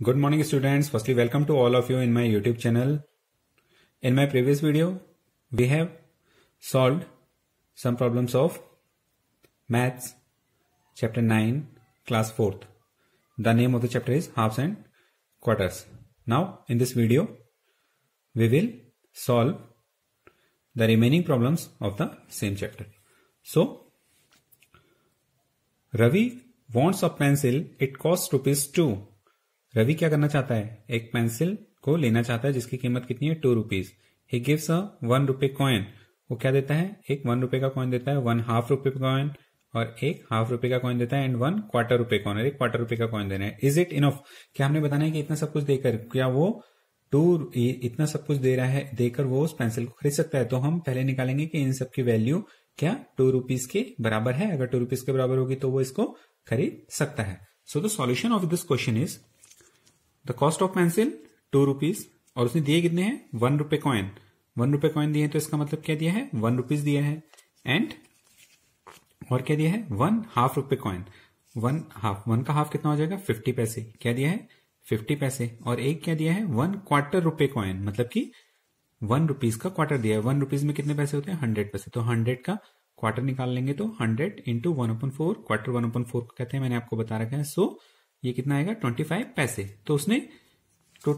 Good morning students. Firstly, welcome to all of you in my YouTube channel. In my previous video, we have solved some problems of Maths chapter 9 class 4th. The name of the chapter is halves and quarters. Now in this video, we will solve the remaining problems of the same chapter. So Ravi wants a pencil. It costs rupees 2 Ravi क्या करना चाहता है एक pencil को लेना चाहता है जिसकी कीमत कितनी है two rupees he gives a one रुपए कॉइन वो क्या देता है एक वन रुपए का कॉइन देता है वन हाफ रुपए कॉइन और एक हाफ रुपए का कॉइन देता है एंड वन क्वार्टर रुपए कॉइन एक क्वार्टर रुपए का कॉइन देना है इज इट इनफ क्या हमने बताना है कि इतना सब कुछ देकर क्या वो टू इतना सब कुछ दे रहा है देकर वो उस पेंसिल को खरीद सकता है तो हम पहले निकालेंगे कि इन सब की वैल्यू क्या टू रुपीज के बराबर है अगर टू रुपीज के बराबर होगी तो वो इसको खरीद सकता है so the solution of this question is the cost of pencil two rupees और उसने दिए कितने हैं वन रुपए कॉइन वन रुपए कॉइन दिए तो इसका मतलब क्या दिया है वन रुपीज दिया है एंड और क्या दिया है वन हाफ रुपए कॉइन वन हाफ वन का हाफ कितना हो जाएगा फिफ्टी पैसे क्या दिया है फिफ्टी पैसे और एक क्या दिया है वन क्वार्टर रुपए कॉइन मतलब कि वन रुपीज का क्वार्टर दिया है वन रुपीज में कितने पैसे होते हैं हंड्रेड पैसे तो हंड्रेड का क्वार्टर निकाल लेंगे तो hundred into one upon four quarter one upon four कहते हैं मैंने आपको बता रखा है सो so, ये कितना आएगा ट्वेंटी फाइव पैसे तो उसने तो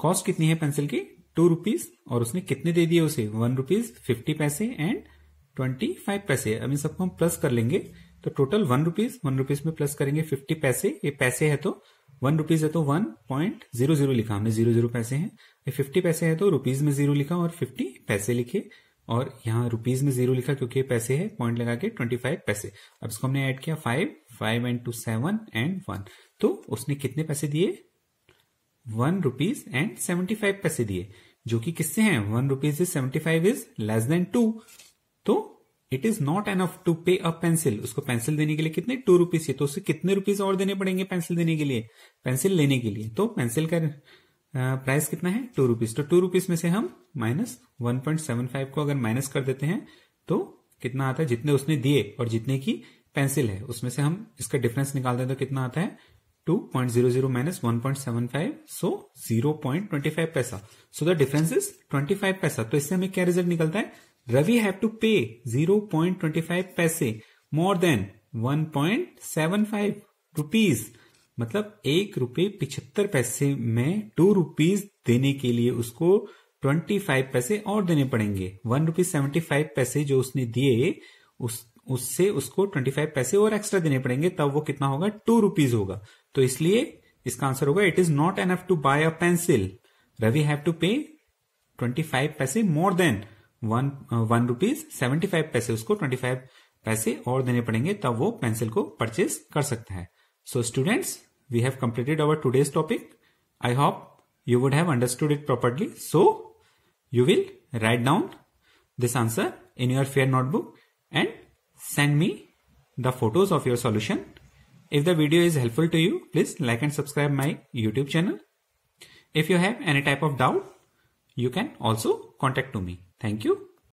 कॉस्ट कितनी है पेंसिल की टू रुपीज और उसने कितने दे दिए उसे वन रुपीज फिफ्टी पैसे एंड ट्वेंटी फाइव पैसे अब इन सबको हम प्लस कर लेंगे तो total one rupees one rupees में प्लस करेंगे फिफ्टी पैसे ये पैसे तो है तो वन रुपीज है तो वन पॉइंट जीरो जीरो लिखा हमने जीरो जीरो पैसे है फिफ्टी पैसे है तो रुपीज में जीरो लिखा और फिफ्टी पैसे लिखे और यहाँ रुपीज में जीरो लिखा क्योंकि पैसे है पॉइंट लगा के ट्वेंटी फाइव पैसे अब इसको हमने ऐड किया five five and two seven and one तो उसने कितने पैसे दिए one rupees and seventy five पैसे दिए जो कि किससे हैं one rupees is seventy five is less than two तो it is not enough to pay a pencil उसको पेंसिल देने के लिए कितने टू रुपीज तो उसे कितने रुपीज और देने पड़ेंगे पेंसिल देने के लिए पेंसिल लेने के लिए तो पेंसिल का प्राइस कितना है टू रुपीज तो टू रुपीज में से हम minus one point seven five को अगर माइनस कर देते हैं तो कितना आता है जितने उसने दिए और जितने की पेंसिल है उसमें से हम इसका डिफरेंस निकाल दें तो कितना आता है two point zero zero minus one point seven five so zero point twenty five पैसा so the difference is twenty five पैसा तो इससे हमें क्या रिजल्ट निकलता है Ravi have to pay zero point twenty five पैसे more than one point seven five rupees मतलब एक रुपये पिछहत्तर पैसे में टू रुपीज देने के लिए उसको ट्वेंटी फाइव पैसे और देने पड़ेंगे वन रुपीज सेवेंटी फाइव पैसे जो उसने दिए उस उससे उसको ट्वेंटी फाइव पैसे और एक्स्ट्रा देने पड़ेंगे तब वो कितना होगा टू रुपीज होगा तो इसलिए इसका आंसर होगा it is not enough to buy a pencil Ravi have to pay twenty five पैसे more than one one rupees seventy five पैसे उसको ट्वेंटी फाइव पैसे और देने पड़ेंगे तब वो पेंसिल को परचेज कर सकता है so students we have completed our today's topic I hope you would have understood it properly so you will write down this answer in your fair notebook and send me the photos of your solution. If the video is helpful to you, please like and subscribe my YouTube channel. If you have any type of doubt, you can also contact to me. Thank you.